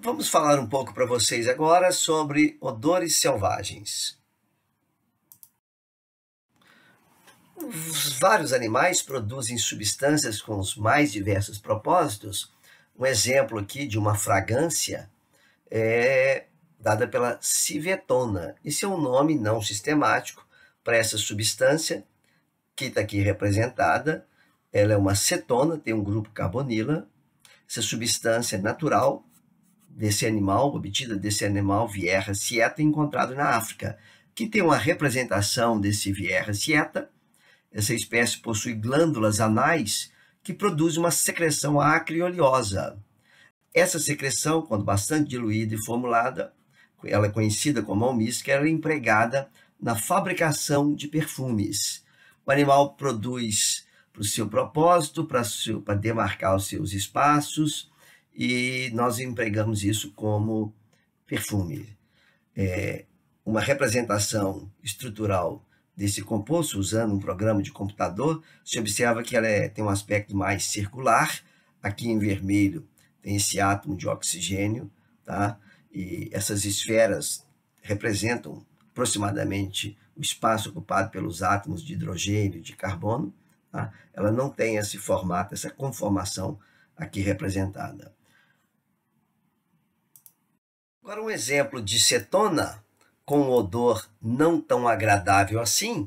Vamos falar um pouco para vocês agora sobre odores selvagens. vários animais produzem substâncias com os mais diversos propósitos. Um exemplo aqui de uma fragrância é dada pela civetona. Esse é um nome não sistemático para essa substância que está aqui representada. Ela é uma cetona, tem um grupo carbonila. Essa substância natural desse animal, obtida desse animal Vierra sieta, encontrado na África, que tem uma representação desse Vierra sieta. Essa espécie possui glândulas anais que produzem uma secreção oleosa. Essa secreção, quando bastante diluída e formulada, ela é conhecida como almíscar, ela é empregada na fabricação de perfumes. O animal produz para o seu propósito, para demarcar os seus espaços, e nós empregamos isso como perfume. É uma representação estrutural desse composto usando um programa de computador, se observa que ela é, tem um aspecto mais circular. Aqui em vermelho tem esse átomo de oxigênio, tá? E essas esferas representam aproximadamente o espaço ocupado pelos átomos de hidrogênio e de carbono. Tá? Ela não tem esse formato, essa conformação aqui representada. Para um exemplo de cetona com um odor não tão agradável assim,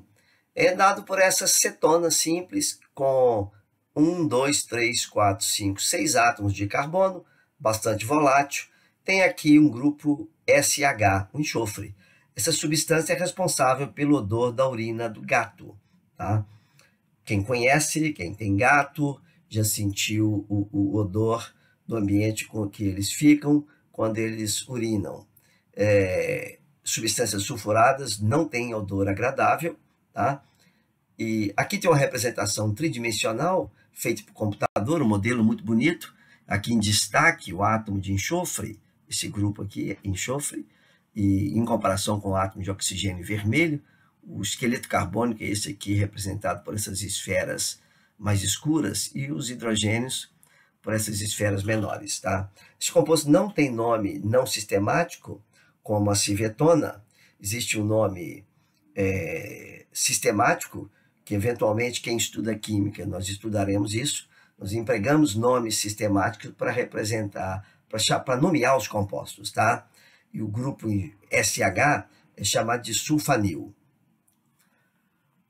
é dado por essa cetona simples com 1, 2, 3, 4, 5, 6 átomos de carbono, bastante volátil. Tem aqui um grupo SH, um enxofre. Essa substância é responsável pelo odor da urina do gato. Tá? Quem conhece, quem tem gato, já sentiu o, o odor do ambiente com que eles ficam, quando eles urinam. É, substâncias sulfuradas não têm odor agradável, tá? E aqui tem uma representação tridimensional feita por computador, um modelo muito bonito. Aqui em destaque o átomo de enxofre, esse grupo aqui, é enxofre, e em comparação com o átomo de oxigênio vermelho, o esqueleto carbônico é esse aqui, representado por essas esferas mais escuras, e os hidrogênios por essas esferas menores. Tá? Esse composto não tem nome não sistemático, como a civetona, existe um nome é, sistemático, que eventualmente quem estuda química, nós estudaremos isso, nós empregamos nomes sistemáticos para representar, para nomear os compostos, tá? E o grupo SH é chamado de sulfanil.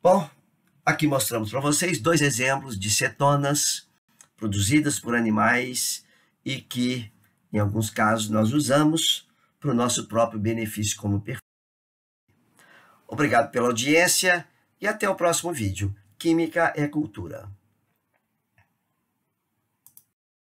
Bom, aqui mostramos para vocês dois exemplos de cetonas, produzidas por animais e que, em alguns casos, nós usamos para o nosso próprio benefício como perfume. Obrigado pela audiência e até o próximo vídeo. Química é cultura.